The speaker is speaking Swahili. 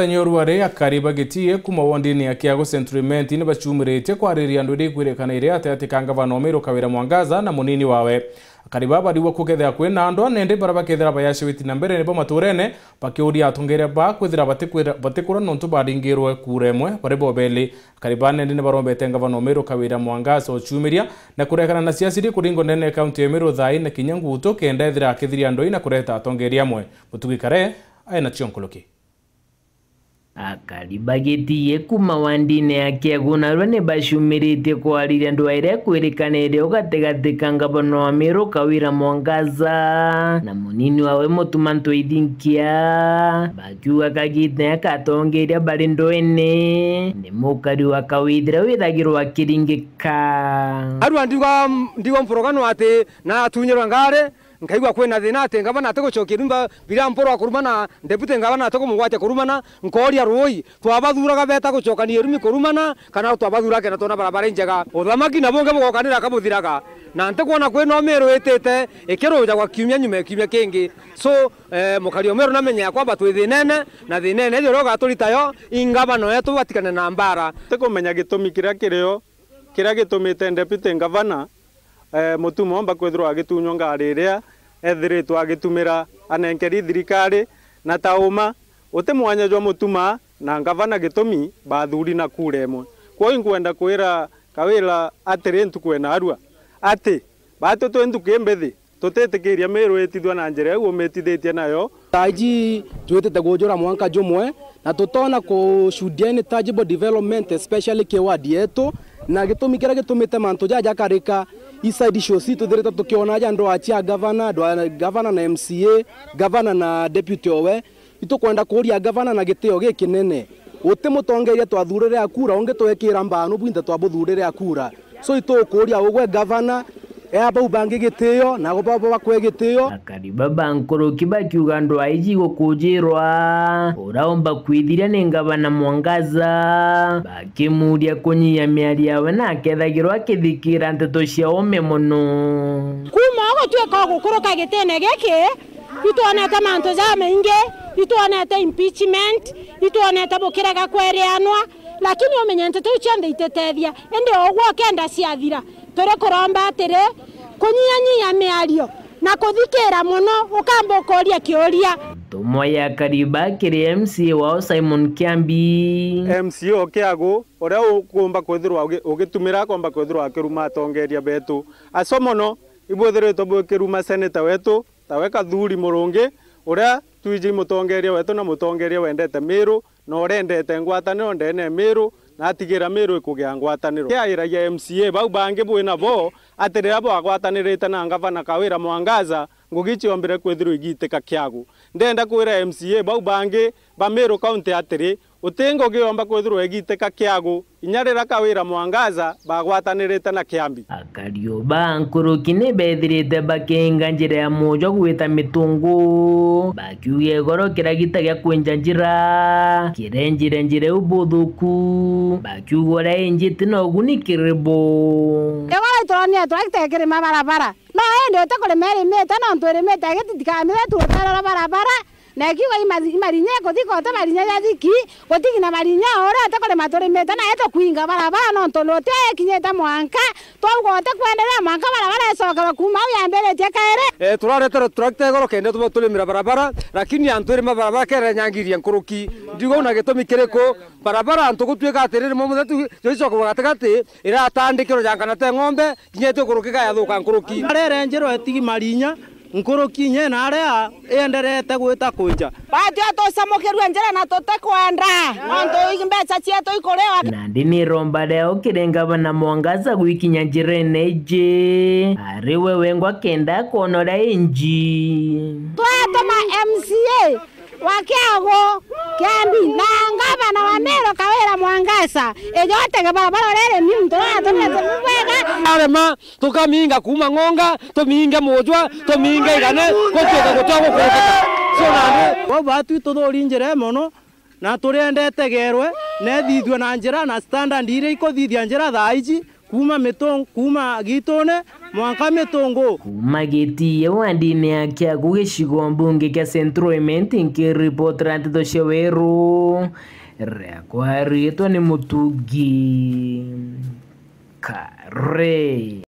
thenyoru aria akari bagitie kuma wondini ya kiago sentriment ni bachumirite kwariria andu ndikwirekanire ati ati kangavana omiruka kawira mwangaza na munini wawe akari babariwa kugethera kwina andu anende bara bakethera witi na mbere nibo maturene bakiuria atungere ba kwithira batikura nontu baringirwe kuremwe bari bobeli akari nende ni barombete ngavana omiruka wira mwangaza ochumiria na kurekana na ciasiri kuringo nene kaunti emero thai na kinya ngutu kenda ethira akithiria andu na kureta atongeria amwe mutugikare aena chionkoloki akalibagitiie kuma wandine ake aguna ne bashumirite kwarire andu aire kwirikanire ugategatikanga bono amiru kawira mwangaza na munini wawe mutuma ntwithinkia bakiuga kagite akatongeria bari ndoene ni mukari wakawithira withagirwa akiringika arua ndigwa ndiwa mporogano ati na atunyirwa ngare nkaigua kwina thina ati ngaba nate rumba bira mporo akurumana deputy ngaba nate gumugwate kurumana nkoria rui twabathuraga beta gucokania rumi kurumana kana twabathura kena tona barabara njega uthamaki nabo ngaba gokanira kamuthiraga na nte kuona kwina omiru itite ikiruja gwa kiumia nyuma kiumia kingi so eh, mukario meru namenya kwamba twi thinene na thinene roga rio gaturitayo ingabano yetu batikane na mbara tikumenya gitumi kiria kirio kiria gitumite deputy ngavana Eh, mutumo mbakwithirwo agitunywo ngari iria ethiritwo agitumira anenkeri thirikari na tauma uti mwanya jwa mutuma na ngavana gitumi bathuri na kura imwe kwoyo nkwenda kwira kawira atiri ntukwena arua ati batu twi ntuku imbithi tutitikiria miru itithwa na njira eu umitithitie nayo taji taiji twitite gujura mwanka jumwe na tutona kucudia ni tajibo development especially kiwadi yetu na gitumi kiria gitumite mantu jajakarika hii side dereta to tuthirite tukionaja ndo achia gavana ndo gavana na MCA gavana na deputy owe itukwenda kuria gavana na gitio gikinene uti mutongeria twathurire akura ungi twekira mbanu bwinte twabuthurire akura so itukuria ugwe gavana ea eh, bau bangi gitio na go babo bakwe gitio akadi baba nkoro kibaki ugando aiji gukunjirwa uraomba kwithira ni na mwangaza bakimuria kunyia miari yawe na akethagirwo akithikira ndeto ciao ome mono kuma ogo tweka gukuruka gitene giki itwonete mantu jamaingi itwonete impeachment itwonete bukirega kwereanwa lakini omenyete tou cionthe itetethia indi oguo kenda ciathira turi kuromba atiri kunyianyia miario na kuthikira muno ukamba ukuria kiuria tumwe ya kariba kiri MCA wao Simon Kiambi MCA kiagu uria ukumba kwithirwa ugitumira kwamba kwithirwa akiruma atongeria betu asomono ibwithiritwe bwikiru seneta wetu taweka kathuri murungi uria tuiji mutongeria wetu na mutongeria wendete miru na urendete ngwataniro ndene miru na atigira miru ikugia ngwataniro kiairagia MCA bau bangi bwina bo atirira bwagwatanirite na ngavana kawira mwangaza ngugi ombire kwithiru igite kiagu ndenda kwira MCA bau bangi ba miru county atiri utingo giomba kwithiro egiteka kiagu inyarira kawira mwangaza bagwatanirite na kiambi akariuba nkuruki ni bethirite bakinga njira ya mujo gwita mitungu bakiuge igoro kira gita gia kwinja njira kire njire njire ubuthuku bakiuga uria injiti nogu ni kiribu igoraitorania turagitege kirima barabara no indi ute kurimerimite nontu irimite gititikamithe tuotarora barabara na ikiuga imarinya guthigota marinya ja thiki gutigina marinya ora atakorema turimite na etukuinga barabara no tondu utio ekinyite mwanka twaugote kwenderea mwanka barabara ecokerwa kuma au yambiritie kere eh, turaretera turagita igoro kende tubo turimira barabara lakini antu irima barabara kere nyangirie nkuruki ndigauna gitumi kiriku barabara antu gutuika atiriri mumuthetu joicokagwa gatigati iratandikirwo jankana te ng'ombe nginya itukuruki gayathuka nkuruki rere njirwa etigi marinya nguruki kinye na aria enderete gwita kunja batio tucamukirue njira na tutikwenda nondu mbeca cietu ikuriwa nandi ni romba reo kirengavana mwangaza gwikinya njira-ini ari we wengwa kenda kuonora inji twatuma mca wa kiago kiambi na ngavana wa nero kawira mwangasa ijootege barabara riri ni mtu karema tukamihinga kuma ng'onga tumihinge mujwa tumihinge igane gutuika gutua gukuruka so nandi bo batwi tuthuri njira mono na turiendete gerwe ne nethithue na njira na standard iko ikuthithia njira thaa ici kuma mitung kuma gitune mwanka mitungu magitia wandi-inĩ akĩagu gĩcigo mbunge kĩa central ement nkĩribotera ndeto cia sheweru rekwari rĩtwa ni mutugi Carrey.